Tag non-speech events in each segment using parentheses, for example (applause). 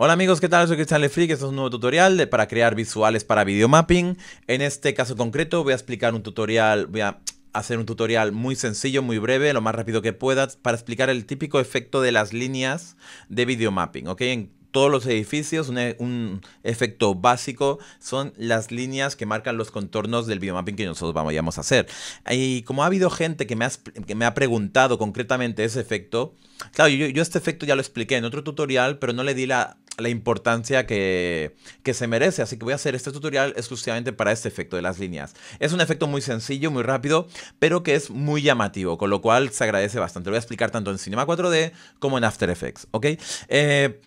Hola amigos, ¿qué tal? Soy Cristian Lefric, este es un nuevo tutorial de, para crear visuales para videomapping. En este caso concreto voy a explicar un tutorial, voy a hacer un tutorial muy sencillo, muy breve, lo más rápido que pueda, para explicar el típico efecto de las líneas de videomapping, ¿ok? En todos los edificios, un, efecto básico son las líneas que marcan los contornos del videomapping que nosotros vamos a hacer. Y como ha habido gente que me, me ha preguntado concretamente ese efecto, claro, yo, este efecto ya lo expliqué en otro tutorial, pero no le di la la importancia que, se merece. Así que voy a hacer este tutorial exclusivamente para este efecto de las líneas. Es un efecto muy sencillo, muy rápido, pero que es muy llamativo, con lo cual se agradece bastante. Lo voy a explicar tanto en Cinema 4D como en After Effects, ¿ok? Eh,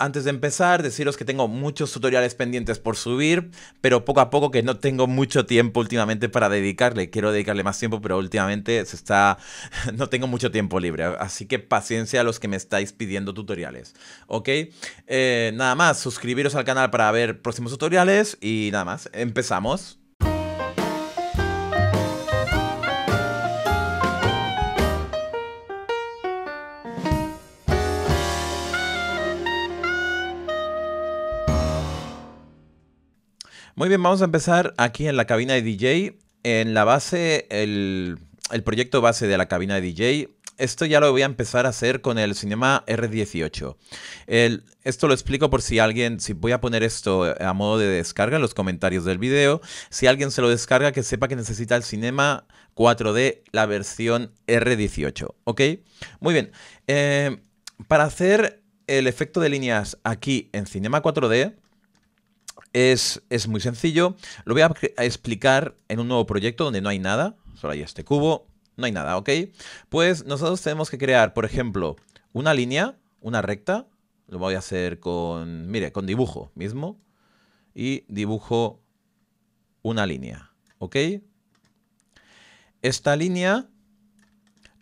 antes de empezar, deciros que tengo muchos tutoriales pendientes por subir, pero poco a poco que no tengo mucho tiempo últimamente para dedicarle. Quiero dedicarle más tiempo, pero últimamente se está (laughs) no tengo mucho tiempo libre, así que paciencia a los que me estáis pidiendo tutoriales, ¿ok? Eh, nada más, suscribiros al canal para ver próximos tutoriales y nada más, empezamos. Muy bien, vamos a empezar aquí en la cabina de DJ. En la base, el, proyecto base de la cabina de DJ esto ya lo voy a empezar a hacer con el Cinema R18. esto lo explico por si alguien, si voy a poner esto a modo de descarga en los comentarios del video, si alguien se lo descarga, que sepa que necesita el Cinema 4D, la versión R18, ¿ok? Muy bien, eh, para hacer el efecto de líneas aquí en Cinema 4D, es, muy sencillo. Lo voy a explicar en un nuevo proyecto donde no hay nada. Solo hay este cubo. No hay nada, ¿ok? Pues nosotros tenemos que crear, por ejemplo, una línea, una recta. Lo voy a hacer con, mire, con dibujo mismo. Y dibujo una línea, ¿ok? Esta línea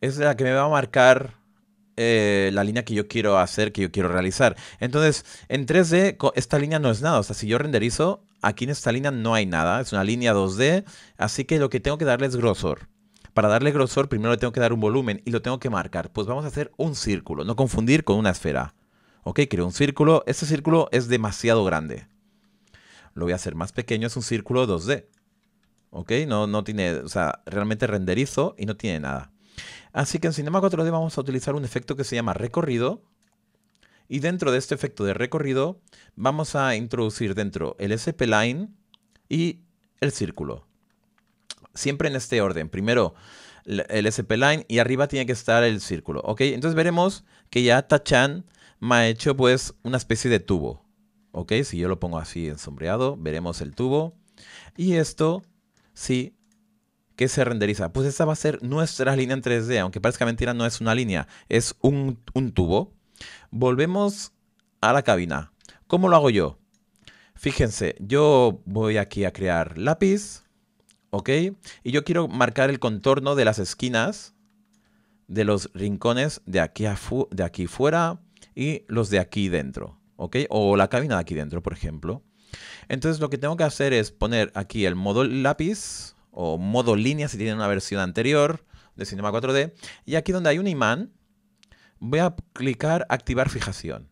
es la que me va a marcar eh, la línea que yo quiero hacer, que yo quiero realizar. Entonces, en 3D, esta línea no es nada. O sea, si yo renderizo, aquí en esta línea no hay nada. Es una línea 2D. Así que lo que tengo que darle es grosor. Para darle grosor, primero le tengo que dar un volumen y lo tengo que marcar. Pues vamos a hacer un círculo, no confundir con una esfera. Ok, creo un círculo. Este círculo es demasiado grande. Lo voy a hacer más pequeño, es un círculo 2D. Ok, no, no tiene, o sea, realmente renderizo y no tiene nada. Así que en Cinema 4D vamos a utilizar un efecto que se llama recorrido. Y dentro de este efecto de recorrido vamos a introducir dentro el SP-Line y el círculo. Siempre en este orden. Primero el SP-Line y arriba tiene que estar el círculo. ¿ok? Entonces veremos que ya Tachan me ha hecho pues una especie de tubo. ¿ok? Si yo lo pongo así en sombreado veremos el tubo. Y esto, sí. ¿Qué se renderiza? Pues esa va a ser nuestra línea en 3D, aunque parezca mentira, no es una línea, es un, tubo. Volvemos a la cabina. ¿Cómo lo hago yo? Fíjense, yo voy aquí a crear lápiz, ¿ok? Y yo quiero marcar el contorno de las esquinas, de los rincones de aquí, a de aquí fuera y los de aquí dentro, ¿ok? O la cabina de aquí dentro, por ejemplo. Entonces lo que tengo que hacer es poner aquí el modo lápiz, o modo línea si tienen una versión anterior de Cinema 4D. Y aquí donde hay un imán, voy a clicar activar fijación.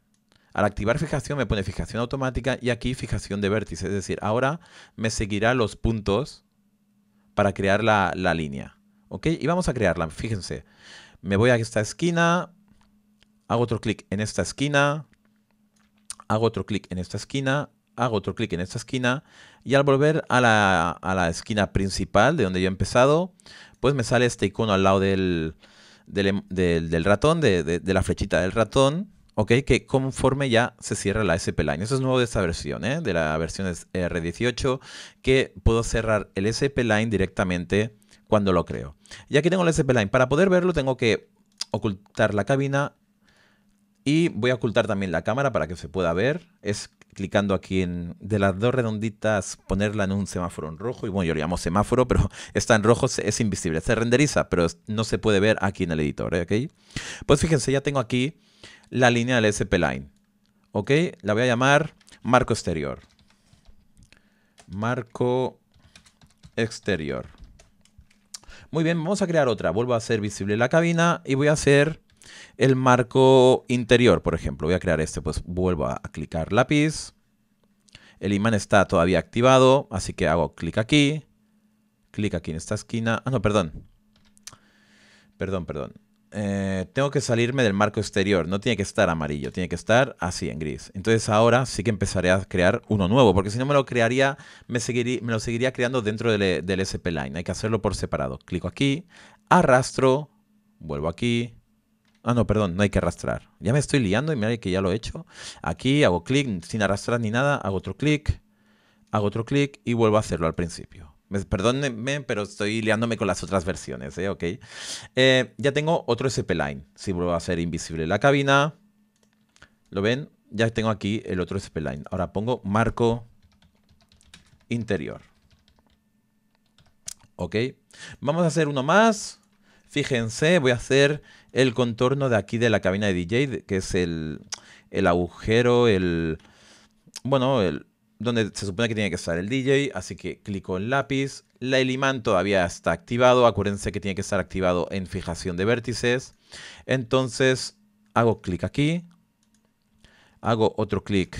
Al activar fijación me pone fijación automática y aquí fijación de vértice. Es decir, ahora me seguirá los puntos para crear la, la línea. ¿Ok? Y vamos a crearla. Fíjense. Me voy a esta esquina. Hago otro clic en esta esquina. Hago otro clic en esta esquina hago otro clic en esta esquina y al volver a la, esquina principal de donde yo he empezado, pues me sale este icono al lado del, del, em, ratón, de, la flechita del ratón, ¿ok? Que conforme ya se cierra la SP-Line. Eso es nuevo de esta versión, ¿eh? De la versión R18, que puedo cerrar el SP-Line directamente cuando lo creo. Ya que tengo el SP-Line. para poder verlo tengo que ocultar la cabina y voy a ocultar también la cámara para que se pueda ver. Es clicando aquí en de las dos redonditas, ponerla en un semáforo en rojo. Y bueno, yo le llamo semáforo, (laughs) pero está en rojo, es invisible. Se renderiza, pero no se puede ver aquí en el editor. ¿eh? Pues fíjense, ya tengo aquí la línea del SP-Line. ¿Ok? La voy a llamar marco exterior. Marco exterior. Muy bien, vamos a crear otra. Vuelvo a hacer visible la cabina y voy a hacer el marco interior, por ejemplo, voy a crear este, pues vuelvo a clicar lápiz. El imán está todavía activado, así que hago clic aquí. Clic aquí en esta esquina. Ah, no, perdón. Perdón, perdón. Eh, tengo que salirme del marco exterior. No tiene que estar amarillo, tiene que estar así, en gris. Entonces ahora sí que empezaré a crear uno nuevo, porque si no me lo crearía, me, seguiría, me lo seguiría creando dentro del, del SP Line. Hay que hacerlo por separado. Clico aquí, arrastro, vuelvo aquí, Ah, no, perdón, no hay que arrastrar. Ya me estoy liando y mira que ya lo he hecho. Aquí hago clic sin arrastrar ni nada, hago otro clic, hago otro clic y vuelvo a hacerlo al principio. Pues, perdónenme, pero estoy liándome con las otras versiones, ¿eh? eh ya tengo otro SP-Line. Si vuelvo a hacer invisible la cabina, ¿lo ven? Ya tengo aquí el otro SP-Line. Ahora pongo marco interior. ¿Ok? Vamos a hacer uno más. Fíjense, voy a hacer el contorno de aquí de la cabina de DJ, que es el, agujero, el... Bueno, el, donde se supone que tiene que estar el DJ, así que clico en lápiz. La Eliman todavía está activado, acuérdense que tiene que estar activado en fijación de vértices. Entonces hago clic aquí, hago otro clic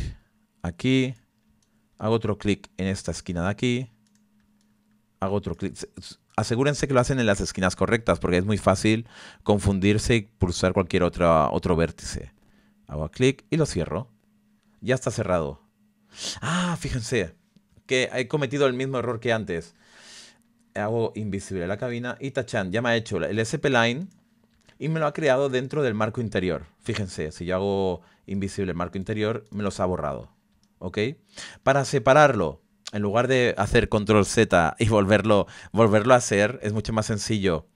aquí, hago otro clic en esta esquina de aquí, hago otro clic asegúrense que lo hacen en las esquinas correctas porque es muy fácil confundirse y pulsar cualquier otro vértice. Hago clic y lo cierro. Ya está cerrado. Ah, fíjense que he cometido el mismo error que antes. Hago invisible la cabina y Tachan ya me ha hecho el SP Line y me lo ha creado dentro del marco interior. Fíjense, si yo hago invisible el marco interior, me los ha borrado. ¿Ok? Para separarlo, en lugar de hacer control Z y volverlo, volverlo a hacer, es mucho más sencillo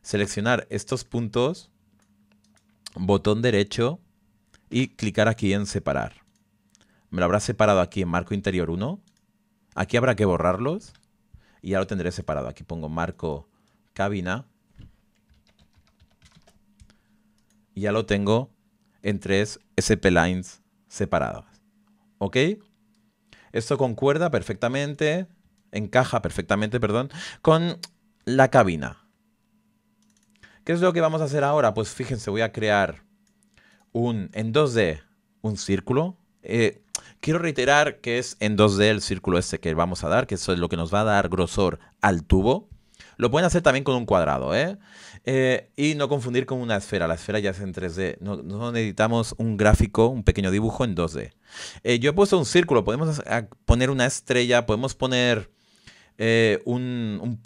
seleccionar estos puntos, botón derecho y clicar aquí en separar. Me lo habrá separado aquí en marco interior 1. Aquí habrá que borrarlos y ya lo tendré separado. Aquí pongo marco cabina y ya lo tengo en tres SP lines separadas. ¿Ok? Esto concuerda perfectamente, encaja perfectamente, perdón, con la cabina. ¿Qué es lo que vamos a hacer ahora? Pues fíjense, voy a crear un en 2D un círculo. Eh, quiero reiterar que es en 2D el círculo este que vamos a dar, que eso es lo que nos va a dar grosor al tubo. Lo pueden hacer también con un cuadrado, ¿eh? ¿eh? y no confundir con una esfera. La esfera ya es en 3D. No, necesitamos un gráfico, un pequeño dibujo en 2D. Eh, yo he puesto un círculo. Podemos poner una estrella, podemos poner eh, un,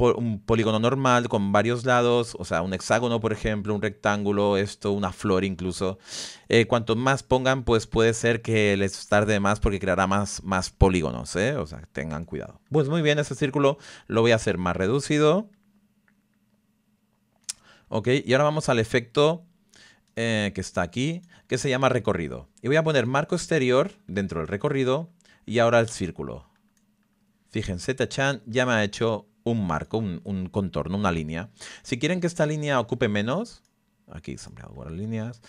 polígono normal con varios lados, o sea, un hexágono, por ejemplo, un rectángulo, esto, una flor incluso. cuanto más pongan, pues puede ser que les tarde más porque creará más, más polígonos, O sea, tengan cuidado. Pues muy bien, ese círculo lo voy a hacer más reducido. Y ahora vamos al efecto eh, que está aquí, que se llama recorrido. Y voy a poner marco exterior dentro del recorrido y ahora el círculo. Fíjense, Tachan ya me ha hecho un marco, un, contorno, una línea. Si quieren que esta línea ocupe menos, aquí son las líneas,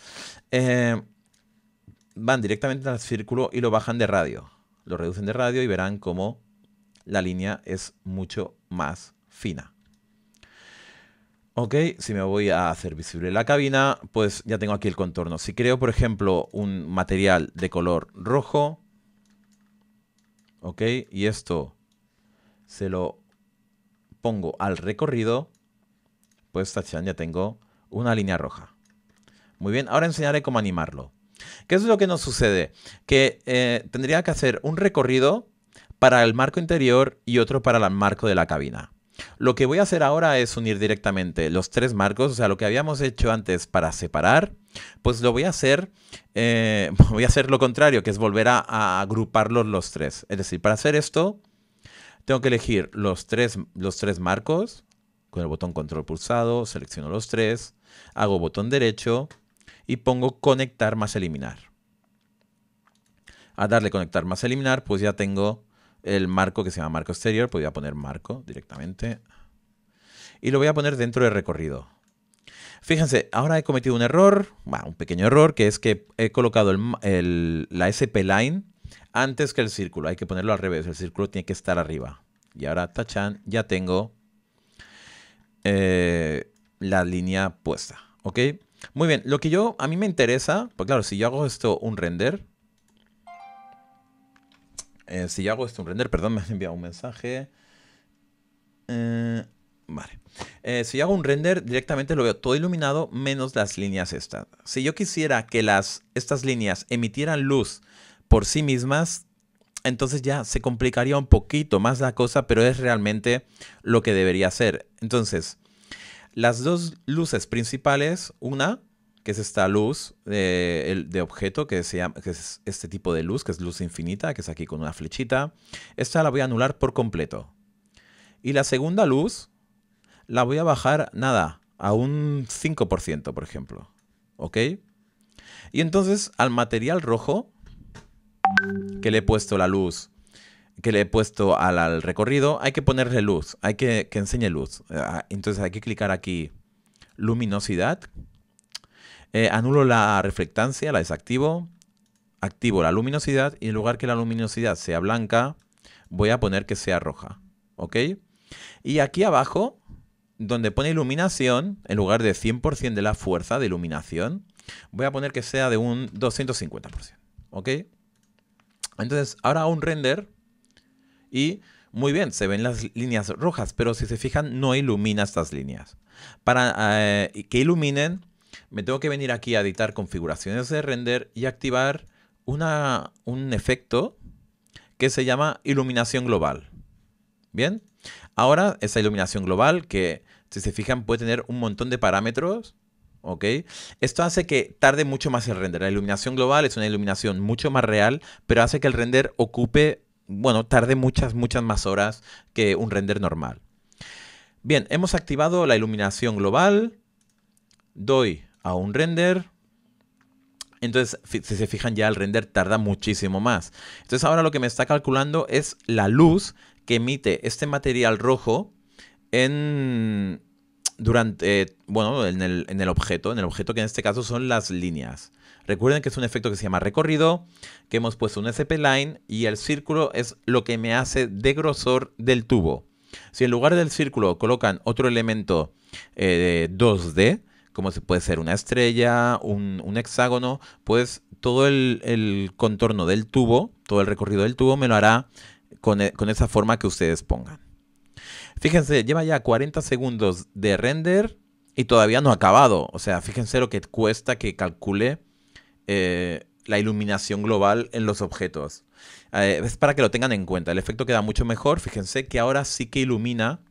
van directamente al círculo y lo bajan de radio. Lo reducen de radio y verán cómo la línea es mucho más fina. Ok, si me voy a hacer visible la cabina, pues ya tengo aquí el contorno. Si creo, por ejemplo, un material de color rojo, ok, y esto se lo pongo al recorrido, pues ya tengo una línea roja. Muy bien, ahora enseñaré cómo animarlo. ¿Qué es lo que nos sucede? Que eh, tendría que hacer un recorrido para el marco interior y otro para el marco de la cabina. Lo que voy a hacer ahora es unir directamente los tres marcos, o sea, lo que habíamos hecho antes para separar, pues lo voy a hacer, eh, (laughs) voy a hacer lo contrario, que es volver a, agruparlos los tres. Es decir, para hacer esto, tengo que elegir los tres, los tres marcos, con el botón control pulsado, selecciono los tres, hago botón derecho y pongo conectar más eliminar. A darle conectar más eliminar, pues ya tengo el marco que se llama marco exterior, podría pues a poner marco directamente. Y lo voy a poner dentro del recorrido. Fíjense, ahora he cometido un error, un pequeño error, que es que he colocado la SP line antes que el círculo. Hay que ponerlo al revés, el círculo tiene que estar arriba. Y ahora, tachan, ya tengo eh, la línea puesta, ¿ok? Muy bien, lo que yo, a mí me interesa, pues claro, si yo hago esto un render, eh, si si hago esto un render, perdón, (laughs) me has enviado un mensaje. Eh, vale. Eh, si si hago un render, directamente lo veo todo iluminado, menos las líneas estas. Si yo quisiera que las, estas líneas emitieran luz por sí mismas, entonces ya se complicaría un poquito más la cosa, pero es realmente lo que debería ser. Entonces, las dos luces principales, una que es esta luz eh, de, objeto que, es este tipo de luz, que es luz infinita, que es aquí con una flechita. Esta la voy a anular por completo. Y la segunda luz la voy a bajar nada, a un 5%, por ejemplo. ¿Ok? Y entonces al material rojo que le he puesto la luz, que le he puesto al, recorrido, hay que ponerle luz, hay que que luz. Ah, entonces hay que clicar aquí luminosidad eh, anulo la reflectancia, la desactivo. Activo la luminosidad y en lugar que la luminosidad sea blanca, voy a poner que sea roja. ¿Ok? Y aquí abajo, donde pone iluminación, en lugar de 100% de la fuerza de iluminación, voy a poner que sea de un 250%. ¿Ok? Entonces, ahora hago un render y muy bien, se ven las líneas rojas, pero si se fijan, no ilumina estas líneas. Para eh, que iluminen, me tengo que venir aquí a editar configuraciones de render y activar una, un efecto que se llama iluminación global. Bien, ahora esa iluminación global que si se fijan puede tener un montón de parámetros. ¿Ok? Esto hace que tarde mucho más el render. La iluminación global es una iluminación mucho más real, pero hace que el render ocupe, bueno, tarde muchas, muchas más horas que un render normal. Bien, hemos activado la iluminación global. Doy a un render. Entonces, si se fijan ya, el render tarda muchísimo más. Entonces ahora lo que me está calculando es la luz que emite este material rojo en durante bueno en el, objeto en el objeto que en este caso son las líneas recuerden que es un efecto que se llama recorrido que hemos puesto un sp line y el círculo es lo que me hace de grosor del tubo si en lugar del círculo colocan otro elemento 2d eh, como se puede ser una estrella, un, hexágono, pues todo el, contorno del tubo, todo el recorrido del tubo me lo hará con, e, esa forma que ustedes pongan. Fíjense, lleva ya 40 segundos de render y todavía no ha acabado. O sea, fíjense lo que cuesta que calcule eh, la iluminación global en los objetos. Eh, es para que lo tengan en cuenta. El efecto queda mucho mejor. Fíjense que ahora sí que ilumina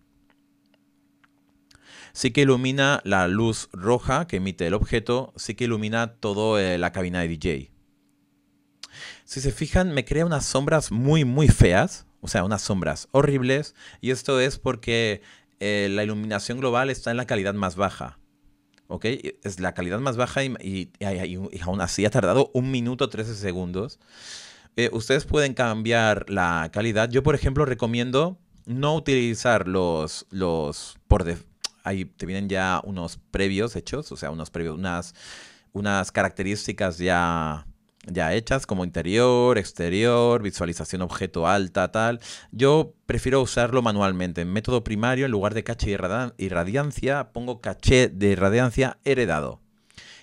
sí que ilumina la luz roja que emite el objeto, sí que ilumina toda eh, la cabina de DJ. Si se fijan, me crea unas sombras muy, muy feas, o sea, unas sombras horribles, y esto es porque eh, la iluminación global está en la calidad más baja. ¿ok? Es la calidad más baja y, aún así ha tardado un minuto 13 segundos. Eh, ustedes pueden cambiar la calidad. Yo, por ejemplo, recomiendo no utilizar los, por, de, ahí te vienen ya unos previos hechos, o sea, unos previos, unas, unas características ya ya hechas como interior, exterior, visualización objeto alta, tal. Yo prefiero usarlo manualmente. En método primario, en lugar de caché y radiancia, pongo caché de irradiancia heredado.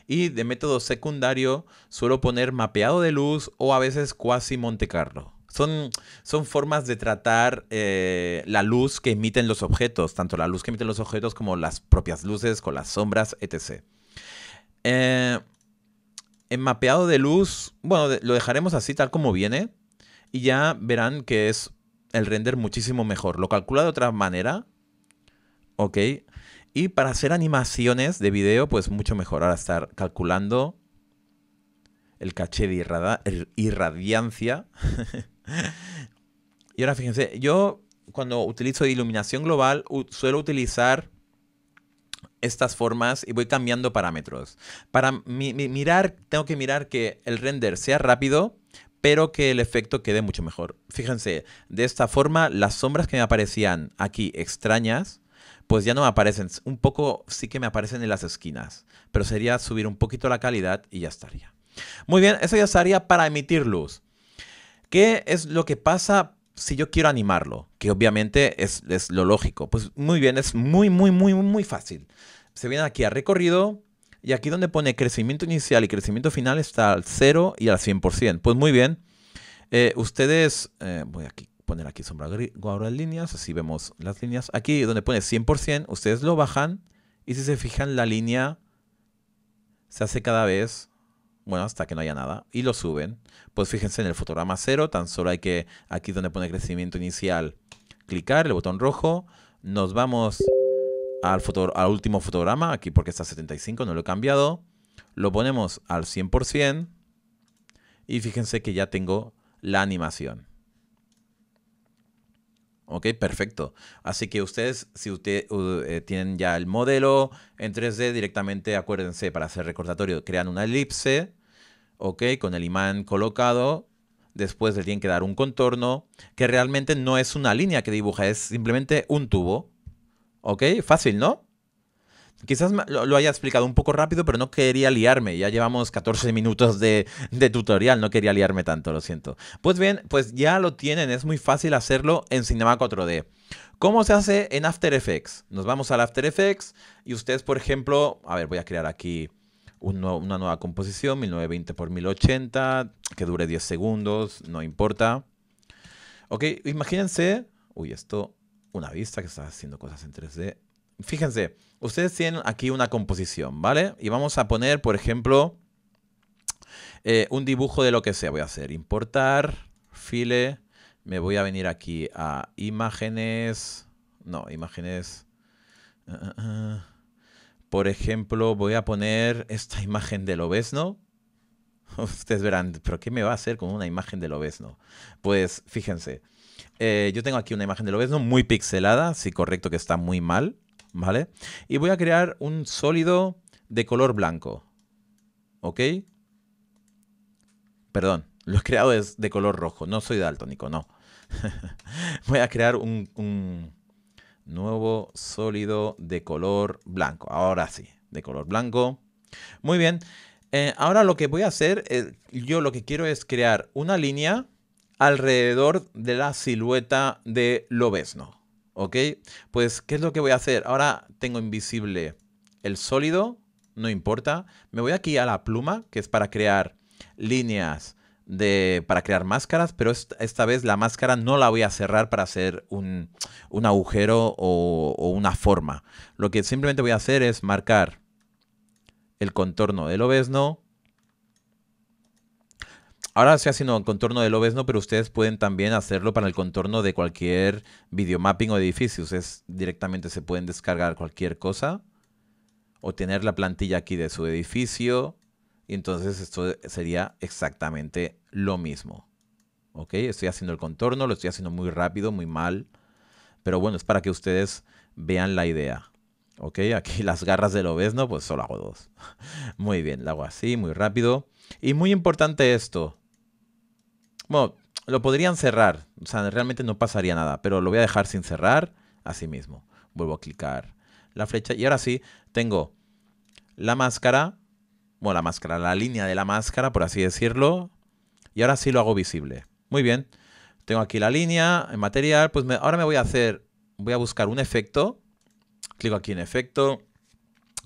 Y de método secundario, suelo poner mapeado de luz o a veces cuasi Monte Carlo. Son, son formas de tratar eh, la luz que emiten los objetos, tanto la luz que emiten los objetos como las propias luces, con las sombras, etc. Eh, en mapeado de luz, bueno, lo dejaremos así tal como viene y ya verán que es el render muchísimo mejor. Lo calcula de otra manera, ¿ok? Y para hacer animaciones de video, pues mucho mejor. Ahora estar calculando el caché de er, irradiancia. (laughs) (laughs) y ahora fíjense, yo cuando utilizo iluminación global suelo utilizar estas formas y voy cambiando parámetros. Para mirar, tengo que mirar que el render sea rápido, pero que el efecto quede mucho mejor. Fíjense, de esta forma las sombras que me aparecían aquí extrañas, pues ya no me aparecen. Un poco sí que me aparecen en las esquinas, pero sería subir un poquito la calidad y ya estaría. Muy bien, eso ya estaría para emitir luz. ¿Qué es lo que pasa si yo quiero animarlo? Que obviamente es, lo lógico. Pues muy bien, es muy, muy, muy, muy fácil. Se viene aquí a recorrido, y aquí donde pone crecimiento inicial y crecimiento final está al 0 y al 100%. Pues muy bien. Eh, ustedes, eh, voy a poner aquí sombra las líneas, así vemos las líneas. Aquí donde pone 100%, ustedes lo bajan y si se fijan la línea se hace cada vez bueno, hasta que no haya nada, y lo suben. Pues fíjense en el fotograma cero, tan solo hay que, aquí donde pone crecimiento inicial, clicar el botón rojo, nos vamos al, al último fotograma, aquí porque está 75, no lo he cambiado, lo ponemos al 100%, y fíjense que ya tengo la animación. Ok, perfecto. Así que ustedes, si ustedes eh, tienen ya el modelo en 3D, directamente acuérdense para hacer recordatorio, crean una elipse ¿ok? Con el imán colocado, después le tienen que dar un contorno, que realmente no es una línea que dibuja, es simplemente un tubo, ¿ok? Fácil, ¿no? Quizás lo, haya explicado un poco rápido, pero no quería liarme. Ya llevamos 14 minutos de, de, tutorial, no quería liarme tanto, lo siento. Pues bien, pues ya lo tienen, es muy fácil hacerlo en Cinema 4D. ¿Cómo se hace en After Effects? Nos vamos al After Effects y ustedes, por ejemplo, a ver, voy a crear aquí una nueva composición, 1920 por 1080, que dure 10 segundos, no importa. Ok, imagínense, uy, esto, una vista que está haciendo cosas en 3D. Fíjense, ustedes tienen aquí una composición, ¿vale? Y vamos a poner, por ejemplo, eh, un dibujo de lo que sea. Voy a hacer importar, file, me voy a venir aquí a imágenes, no, imágenes... Ah, ah, ah. Por ejemplo, voy a poner esta (laughs) imagen del obesno. Ustedes verán, pero ¿qué me va a hacer con una imagen del obesno? Pues fíjense, eh, yo tengo aquí una imagen del obesno muy pixelada, sí correcto que está muy mal, ¿vale? Y voy a crear un sólido de color blanco, ¿ok? Perdón, lo he creado es de color rojo, no soy daltónico, no. (laughs) voy a crear un, nuevo sólido de color blanco. Ahora sí, de color blanco. Muy bien. Eh, ahora lo que voy a hacer, es, eh, yo lo que quiero es crear una línea alrededor de la silueta de Lobesno. ¿Ok? Pues, ¿qué es lo que voy a hacer? Ahora tengo invisible el sólido, no importa. Me voy aquí a la pluma, que es para crear líneas para crear máscaras, pero esta, vez la máscara no la voy a cerrar para hacer un, agujero o, una forma. Lo que simplemente voy a hacer es marcar el contorno del obesno. Ahora ha haciendo el contorno del obesno, pero ustedes pueden también hacerlo para el contorno de cualquier videomapping o edificio. Ustedes directamente se pueden descargar cualquier cosa o tener la plantilla aquí de su edificio. Y entonces esto sería exactamente lo mismo. ¿Ok? Estoy haciendo el contorno, lo estoy haciendo muy rápido, muy mal. Pero bueno, es para que ustedes vean la idea. ¿Ok? Aquí (laughs) las garras del obesno, pues solo hago dos. (laughs) Muy bien, lo hago así, muy rápido. Y muy importante esto. Bueno, lo podrían cerrar. O sea, realmente no pasaría nada. Pero lo voy a dejar sin cerrar. Así mismo. Vuelvo a clicar la flecha. Y ahora sí, tengo la máscara. Bueno, la máscara, la línea de la máscara, por así decirlo. Y ahora sí lo hago visible. Muy bien. Tengo aquí la línea, en material. Pues ahora me voy a hacer, voy a buscar un efecto. Clico aquí en efecto.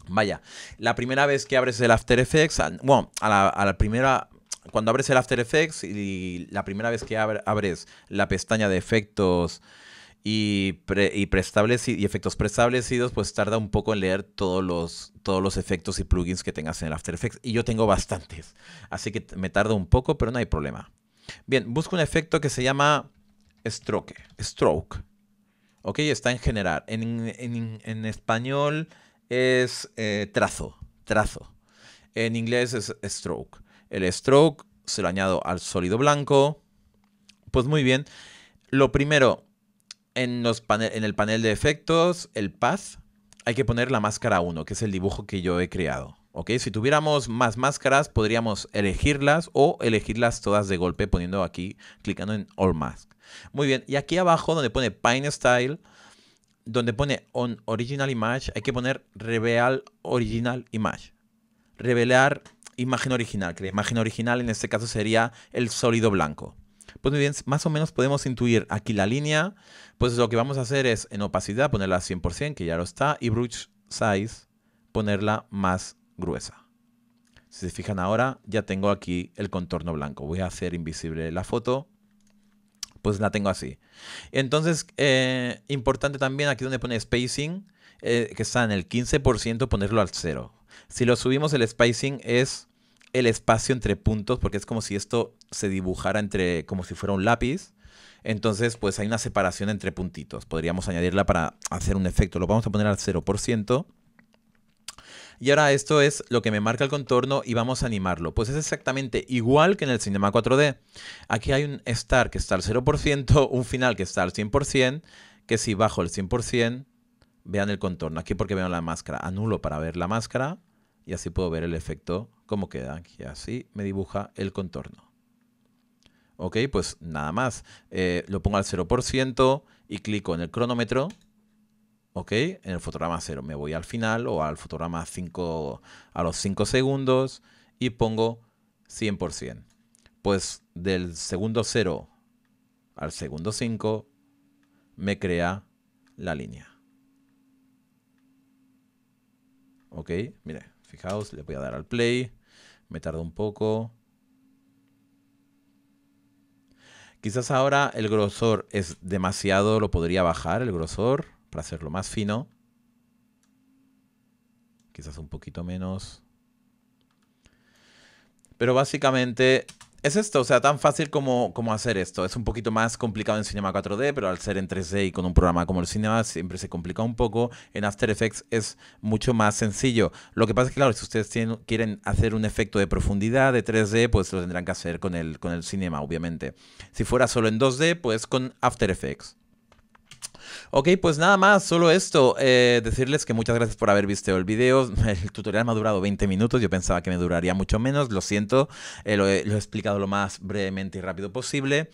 Vaya, la primera vez que abres el After Effects, bueno, a la primera, cuando abres el After Effects y la primera vez que abres la pestaña de efectos y, y efectos preestablecidos, pues tarda un poco en leer todos los, todos los efectos y plugins que tengas en el After Effects. Y yo tengo bastantes, así que me tarda un poco, pero no hay problema. Bien, busco un efecto que se llama stroke. stroke. Ok, está en general. En, español es eh, trazo, trazo. En inglés es stroke. El stroke se lo añado al sólido blanco. Pues muy bien. Lo primero, en, los panel, en el panel de efectos, el Path, hay que poner la máscara 1, que es el dibujo que yo he creado. Si tuviéramos más máscaras, podríamos elegirlas o elegirlas todas de golpe poniendo aquí, clicando en All Mask. Muy bien, y aquí abajo donde pone Pine Style, donde pone On Original Image, hay que poner Reveal Original Image. Revelar imagen original, que imagen original en este caso sería el sólido blanco. Pues muy bien, más o menos podemos intuir aquí la línea. Pues lo que vamos a hacer es en opacidad ponerla a 100%, que ya lo está, y brush size ponerla más gruesa. Si se fijan ahora, ya tengo aquí el contorno blanco. Voy a hacer invisible la foto. Pues la tengo así. Entonces, eh, importante también aquí donde pone spacing, eh, que está en el 15%, ponerlo al 0. Si lo subimos, el spacing es el espacio entre puntos, porque es como si esto se dibujara entre, como si fuera un lápiz. Entonces, pues hay una separación entre puntitos. Podríamos añadirla para hacer un efecto. Lo vamos a poner al 0%. Y ahora esto es lo que me marca el contorno y vamos a animarlo. Pues es exactamente igual que en el Cinema 4D. Aquí hay un start que está al 0%, (laughs) un final que está al 100%, que si bajo el 100%, vean el contorno. Aquí porque veo la máscara. Anulo para ver la máscara y así puedo ver el efecto cómo queda. Ah, y así me dibuja el contorno. Ok, pues nada más. Eh, lo pongo al 0% y clico en el cronómetro. Ok, en el fotograma 0 me voy al final o al fotograma 5 a los 5 segundos y pongo 100%. Pues del segundo 0 al segundo 5 me crea la línea. Ok, mire, fijaos, le voy a dar al play me tarda un poco. Quizás ahora el grosor es demasiado, lo podría bajar el grosor para hacerlo más fino. Quizás un poquito menos. Pero básicamente es esto, o sea, tan fácil como, como hacer esto. Es un poquito más complicado en Cinema 4D, pero al ser en 3D y con un programa como el Cinema siempre se complica un poco. En After Effects es mucho más sencillo. Lo que pasa es que, claro, si ustedes quieren hacer un efecto de profundidad de 3D, pues lo tendrán que hacer con el, con el Cinema, obviamente. Si fuera solo en 2D, pues con After Effects. Ok, pues nada más, solo esto. Eh, decirles que muchas gracias por haber visto el video. (laughs) El tutorial me ha durado 20 minutos, yo pensaba que me duraría mucho menos, lo siento, eh, lo he explicado lo más brevemente y rápido posible.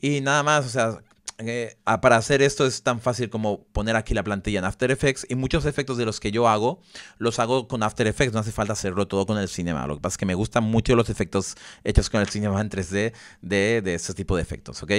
Y nada más, o sea, eh, para hacer esto es tan fácil como poner aquí la plantilla en After Effects y muchos efectos de los que yo hago los hago con After Effects, no hace falta hacerlo todo con el cinema. Lo que pasa es que me gustan mucho los efectos hechos con el cinema en 3D de, de este tipo de efectos, ¿ok?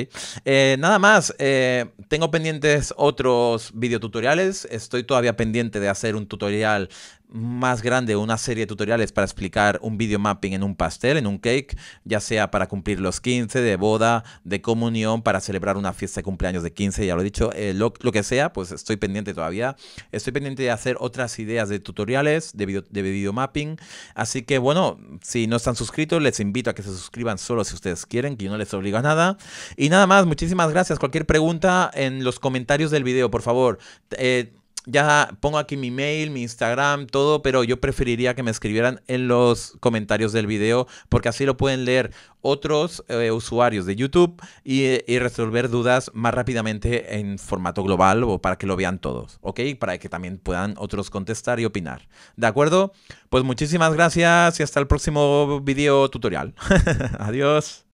Eh, nada más, eh, tengo pendientes otros videotutoriales, estoy todavía pendiente de hacer un tutorial más grande una serie de tutoriales para explicar un video mapping en un pastel, en un cake, ya sea para cumplir los 15, de boda, de comunión, para celebrar una fiesta de cumpleaños de 15, ya lo he dicho, eh, lo, que sea, pues estoy pendiente todavía. Estoy pendiente de hacer otras ideas de tutoriales, de video, de mapping. Así que bueno, si no están suscritos, les invito a que se suscriban solo si ustedes quieren, que yo no les obligo nada. Y nada más, muchísimas gracias. Cualquier pregunta en los comentarios del video, por favor. Eh, ya pongo aquí mi mail, mi Instagram, todo, pero yo preferiría que me escribieran en los comentarios del video porque así lo pueden leer otros eh, usuarios de YouTube y, y, resolver dudas más rápidamente en formato global o para que lo vean todos, ¿ok? Para que también puedan otros contestar y opinar. ¿De acuerdo? Pues muchísimas gracias y hasta el próximo video tutorial. (laughs) Adiós.